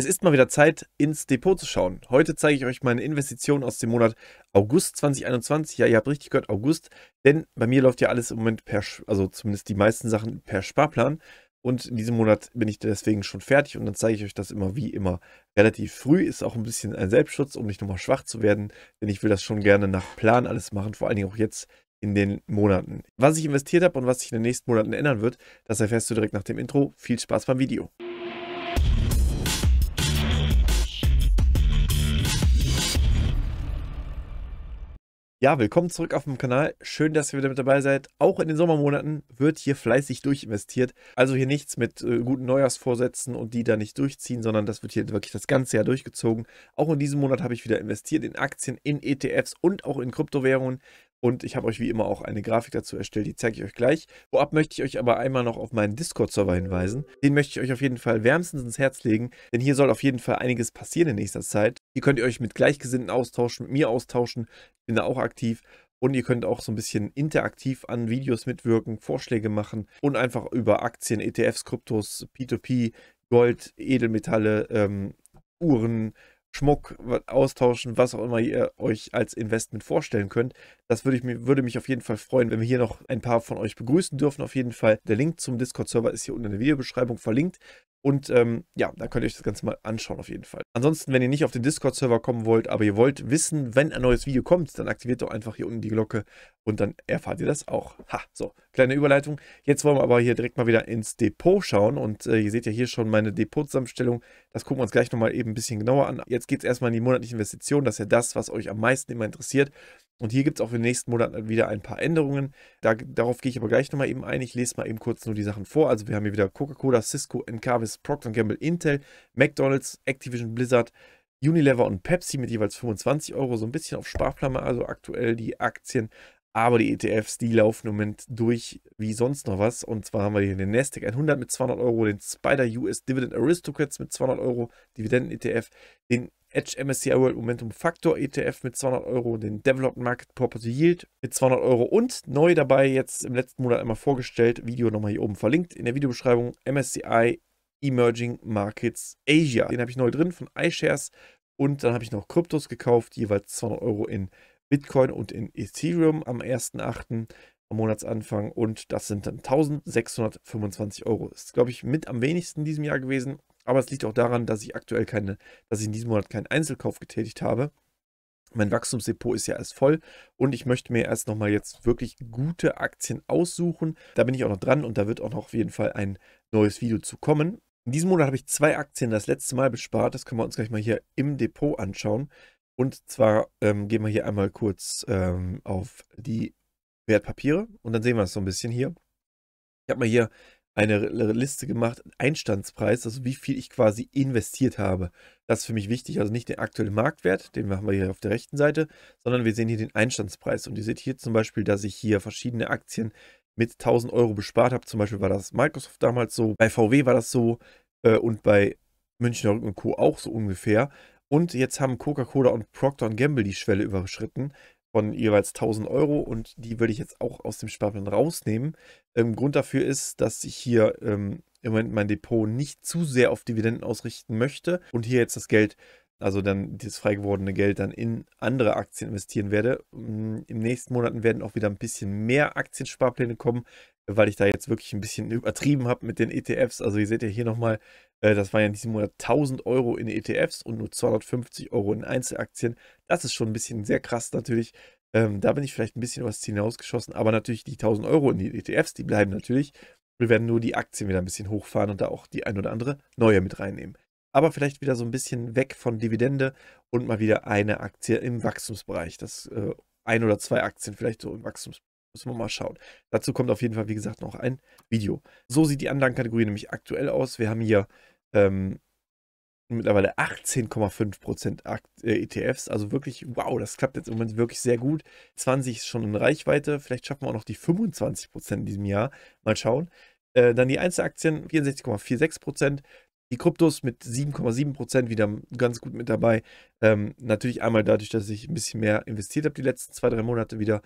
Es ist mal wieder Zeit, ins Depot zu schauen. Heute zeige ich euch meine Investition aus dem Monat August 2021. Ja, ihr habt richtig gehört, August. Denn bei mir läuft ja alles im Moment per, also zumindest die meisten Sachen per Sparplan. Und in diesem Monat bin ich deswegen schon fertig und dann zeige ich euch das immer wie immer relativ früh. Ist auch ein bisschen ein Selbstschutz, um nicht nochmal schwach zu werden, denn ich will das schon gerne nach Plan alles machen, vor allen Dingen auch jetzt in den Monaten. Was ich investiert habe und was sich in den nächsten Monaten ändern wird, das erfährst du direkt nach dem Intro. Viel Spaß beim Video. Ja, willkommen zurück auf dem Kanal. Schön, dass ihr wieder mit dabei seid. Auch in den Sommermonaten wird hier fleißig durchinvestiert. Also hier nichts mit äh, guten Neujahrsvorsätzen und die da nicht durchziehen, sondern das wird hier wirklich das ganze Jahr durchgezogen. Auch in diesem Monat habe ich wieder investiert in Aktien, in ETFs und auch in Kryptowährungen. Und ich habe euch wie immer auch eine Grafik dazu erstellt, die zeige ich euch gleich. Vorab möchte ich euch aber einmal noch auf meinen Discord-Server hinweisen. Den möchte ich euch auf jeden Fall wärmstens ins Herz legen, denn hier soll auf jeden Fall einiges passieren in nächster Zeit. Hier könnt ihr euch mit Gleichgesinnten austauschen, mit mir austauschen. Ich bin da auch aktiv. Und ihr könnt auch so ein bisschen interaktiv an Videos mitwirken, Vorschläge machen und einfach über Aktien, ETFs, Kryptos, P2P, Gold, Edelmetalle, ähm, Uhren, Schmuck austauschen, was auch immer ihr euch als Investment vorstellen könnt. Das würde, ich, würde mich auf jeden Fall freuen, wenn wir hier noch ein paar von euch begrüßen dürfen. Auf jeden Fall, der Link zum Discord-Server ist hier unten in der Videobeschreibung verlinkt. Und ähm, ja, da könnt ihr euch das Ganze mal anschauen auf jeden Fall. Ansonsten, wenn ihr nicht auf den Discord-Server kommen wollt, aber ihr wollt wissen, wenn ein neues Video kommt, dann aktiviert doch einfach hier unten die Glocke und dann erfahrt ihr das auch. Ha, so, kleine Überleitung. Jetzt wollen wir aber hier direkt mal wieder ins Depot schauen und äh, ihr seht ja hier schon meine Depot-Zusammenstellung. Das gucken wir uns gleich nochmal eben ein bisschen genauer an. Jetzt geht es erstmal in die monatliche Investition. Das ist ja das, was euch am meisten immer interessiert. Und hier gibt es auch für den nächsten Monat wieder ein paar Änderungen. Da, darauf gehe ich aber gleich nochmal eben ein. Ich lese mal eben kurz nur die Sachen vor. Also wir haben hier wieder Coca-Cola, Cisco, Encarvis, Procter Gamble, Intel, McDonalds, Activision, Blizzard, Unilever und Pepsi mit jeweils 25 Euro. So ein bisschen auf Sparflamme, also aktuell die Aktien. Aber die ETFs, die laufen im Moment durch wie sonst noch was. Und zwar haben wir hier den Nasdaq 100 mit 200 Euro, den Spider US Dividend Aristocrats mit 200 Euro, Dividenden-ETF, den Edge MSCI World Momentum Factor ETF mit 200 Euro, den Developed Market Property Yield mit 200 Euro und neu dabei jetzt im letzten Monat einmal vorgestellt, Video nochmal hier oben verlinkt in der Videobeschreibung, MSCI Emerging Markets Asia. Den habe ich neu drin von iShares und dann habe ich noch Kryptos gekauft, jeweils 200 Euro in Bitcoin und in Ethereum am 1.8. am Monatsanfang und das sind dann 1625 Euro. Ist, glaube ich, mit am wenigsten in diesem Jahr gewesen aber es liegt auch daran, dass ich aktuell keine, dass ich in diesem Monat keinen Einzelkauf getätigt habe. Mein Wachstumsdepot ist ja erst voll und ich möchte mir erst nochmal jetzt wirklich gute Aktien aussuchen. Da bin ich auch noch dran und da wird auch noch auf jeden Fall ein neues Video zu kommen. In diesem Monat habe ich zwei Aktien das letzte Mal bespart. Das können wir uns gleich mal hier im Depot anschauen. Und zwar ähm, gehen wir hier einmal kurz ähm, auf die Wertpapiere und dann sehen wir es so ein bisschen hier. Ich habe mal hier eine Liste gemacht, Einstandspreis, also wie viel ich quasi investiert habe. Das ist für mich wichtig, also nicht den aktuellen Marktwert, den machen wir hier auf der rechten Seite, sondern wir sehen hier den Einstandspreis. Und ihr seht hier zum Beispiel, dass ich hier verschiedene Aktien mit 1000 Euro bespart habe. Zum Beispiel war das Microsoft damals so, bei VW war das so äh, und bei Münchner Rücken und Co. auch so ungefähr. Und jetzt haben Coca-Cola und Procter Gamble die Schwelle überschritten von jeweils 1000 Euro und die würde ich jetzt auch aus dem Sparplan rausnehmen. Ähm, Grund dafür ist, dass ich hier ähm, im Moment mein Depot nicht zu sehr auf Dividenden ausrichten möchte und hier jetzt das Geld also dann das freigewordene Geld dann in andere Aktien investieren werde. Im mm, nächsten Monaten werden auch wieder ein bisschen mehr Aktiensparpläne kommen, weil ich da jetzt wirklich ein bisschen übertrieben habe mit den ETFs. Also ihr seht ja hier nochmal, äh, das waren ja in diesem Monat 1000 Euro in ETFs und nur 250 Euro in Einzelaktien. Das ist schon ein bisschen sehr krass natürlich. Ähm, da bin ich vielleicht ein bisschen übers Ziel hinausgeschossen, aber natürlich die 1000 Euro in die ETFs, die bleiben natürlich. Wir werden nur die Aktien wieder ein bisschen hochfahren und da auch die ein oder andere neue mit reinnehmen aber vielleicht wieder so ein bisschen weg von Dividende und mal wieder eine Aktie im Wachstumsbereich. Das äh, ein oder zwei Aktien vielleicht so im Wachstumsbereich. Müssen wir mal schauen. Dazu kommt auf jeden Fall, wie gesagt, noch ein Video. So sieht die Anlagenkategorie nämlich aktuell aus. Wir haben hier ähm, mittlerweile 18,5% äh, ETFs. Also wirklich, wow, das klappt jetzt im Moment wirklich sehr gut. 20 ist schon in Reichweite. Vielleicht schaffen wir auch noch die 25% in diesem Jahr. Mal schauen. Äh, dann die Einzelaktien 64,46% die Kryptos mit 7,7% wieder ganz gut mit dabei. Ähm, natürlich einmal dadurch, dass ich ein bisschen mehr investiert habe die letzten zwei, drei Monate wieder.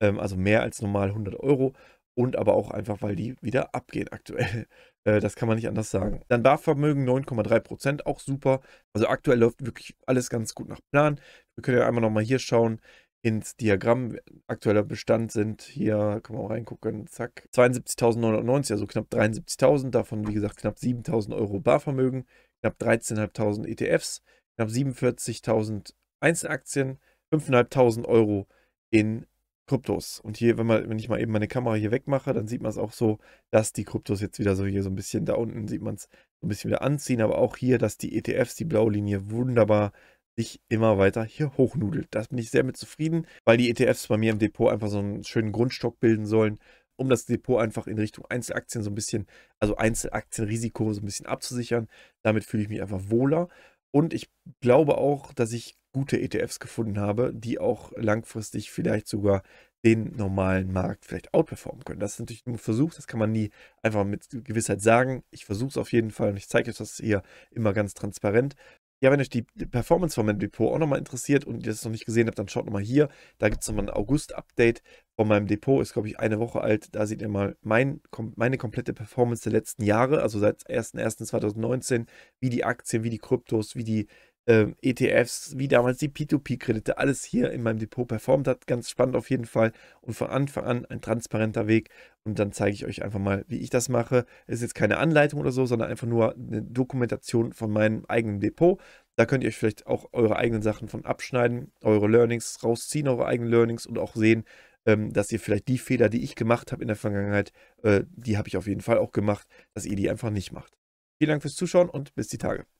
Ähm, also mehr als normal 100 Euro. Und aber auch einfach, weil die wieder abgehen aktuell. Äh, das kann man nicht anders sagen. Dann Barvermögen 9,3%, auch super. Also aktuell läuft wirklich alles ganz gut nach Plan. Wir können ja einmal nochmal hier schauen ins Diagramm. Aktueller Bestand sind hier, kann man mal reingucken, zack, 72.990, also knapp 73.000, davon wie gesagt knapp 7.000 Euro Barvermögen, knapp 13.500 ETFs, knapp 47.000 Einzelaktien, 5.500 Euro in Kryptos. Und hier, wenn, man, wenn ich mal eben meine Kamera hier wegmache, dann sieht man es auch so, dass die Kryptos jetzt wieder so hier so ein bisschen, da unten sieht man es so ein bisschen wieder anziehen, aber auch hier, dass die ETFs, die blaue Linie, wunderbar sich immer weiter hier hochnudelt. Da bin ich sehr mit zufrieden, weil die ETFs bei mir im Depot einfach so einen schönen Grundstock bilden sollen, um das Depot einfach in Richtung Einzelaktien so ein bisschen, also Einzelaktienrisiko so ein bisschen abzusichern. Damit fühle ich mich einfach wohler. Und ich glaube auch, dass ich gute ETFs gefunden habe, die auch langfristig vielleicht sogar den normalen Markt vielleicht outperformen können. Das ist natürlich ein Versuch, das kann man nie einfach mit Gewissheit sagen. Ich versuche es auf jeden Fall und ich zeige euch das hier immer ganz transparent. Ja, wenn euch die Performance von meinem Depot auch nochmal interessiert und ihr das noch nicht gesehen habt, dann schaut nochmal hier. Da gibt es nochmal ein August-Update von meinem Depot. Ist, glaube ich, eine Woche alt. Da seht ihr mal mein, meine komplette Performance der letzten Jahre, also seit 01.01.2019, wie die Aktien, wie die Kryptos, wie die äh, ETFs, wie damals die P2P-Kredite, alles hier in meinem Depot performt hat. Ganz spannend auf jeden Fall und von Anfang an ein transparenter Weg. Und dann zeige ich euch einfach mal, wie ich das mache. Es ist jetzt keine Anleitung oder so, sondern einfach nur eine Dokumentation von meinem eigenen Depot. Da könnt ihr euch vielleicht auch eure eigenen Sachen von abschneiden, eure Learnings rausziehen, eure eigenen Learnings und auch sehen, ähm, dass ihr vielleicht die Fehler, die ich gemacht habe in der Vergangenheit, äh, die habe ich auf jeden Fall auch gemacht, dass ihr die einfach nicht macht. Vielen Dank fürs Zuschauen und bis die Tage.